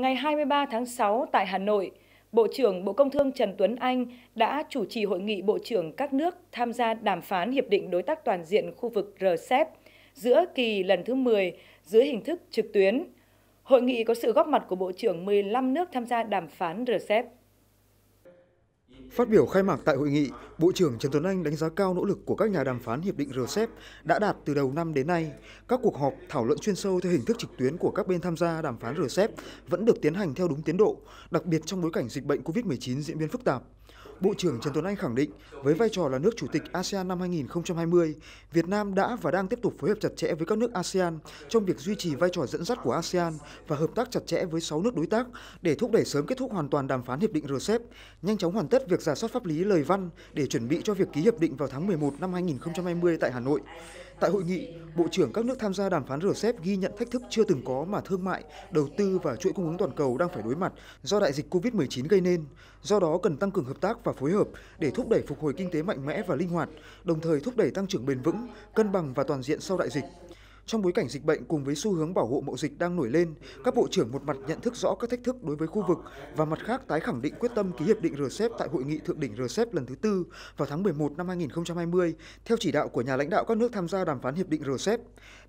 ngày 23 tháng 6 tại Hà Nội, Bộ trưởng Bộ Công Thương Trần Tuấn Anh đã chủ trì hội nghị Bộ trưởng các nước tham gia đàm phán Hiệp định Đối tác Toàn diện khu vực RCEP giữa kỳ lần thứ 10 dưới hình thức trực tuyến. Hội nghị có sự góp mặt của Bộ trưởng 15 nước tham gia đàm phán RCEP. Phát biểu khai mạc tại hội nghị, Bộ trưởng Trần Tuấn Anh đánh giá cao nỗ lực của các nhà đàm phán hiệp định RCEP đã đạt từ đầu năm đến nay. Các cuộc họp thảo luận chuyên sâu theo hình thức trực tuyến của các bên tham gia đàm phán RCEP vẫn được tiến hành theo đúng tiến độ, đặc biệt trong bối cảnh dịch bệnh COVID-19 diễn biến phức tạp. Bộ trưởng Trần Tuấn Anh khẳng định, với vai trò là nước chủ tịch ASEAN năm 2020, Việt Nam đã và đang tiếp tục phối hợp chặt chẽ với các nước ASEAN trong việc duy trì vai trò dẫn dắt của ASEAN và hợp tác chặt chẽ với 6 nước đối tác để thúc đẩy sớm kết thúc hoàn toàn đàm phán hiệp định RCEP, nhanh chóng hoàn tất việc giả soát pháp lý lời văn để chuẩn bị cho việc ký hiệp định vào tháng 11 năm 2020 tại Hà Nội. Tại hội nghị, Bộ trưởng các nước tham gia đàm phán RCEP ghi nhận thách thức chưa từng có mà thương mại, đầu tư và chuỗi cung ứng toàn cầu đang phải đối mặt do đại dịch COVID-19 gây nên. Do đó cần tăng cường hợp tác và phối hợp để thúc đẩy phục hồi kinh tế mạnh mẽ và linh hoạt, đồng thời thúc đẩy tăng trưởng bền vững, cân bằng và toàn diện sau đại dịch. Trong bối cảnh dịch bệnh cùng với xu hướng bảo hộ mậu dịch đang nổi lên, các bộ trưởng một mặt nhận thức rõ các thách thức đối với khu vực và mặt khác tái khẳng định quyết tâm ký hiệp định RCEP tại hội nghị thượng đỉnh RCEP lần thứ tư vào tháng 11 năm 2020 theo chỉ đạo của nhà lãnh đạo các nước tham gia đàm phán hiệp định RCEP.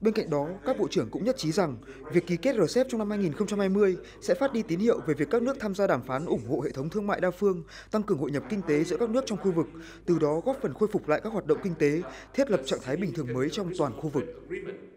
Bên cạnh đó, các bộ trưởng cũng nhất trí rằng việc ký kết RCEP trong năm 2020 sẽ phát đi tín hiệu về việc các nước tham gia đàm phán ủng hộ hệ thống thương mại đa phương, tăng cường hội nhập kinh tế giữa các nước trong khu vực, từ đó góp phần khôi phục lại các hoạt động kinh tế, thiết lập trạng thái bình thường mới trong toàn khu vực.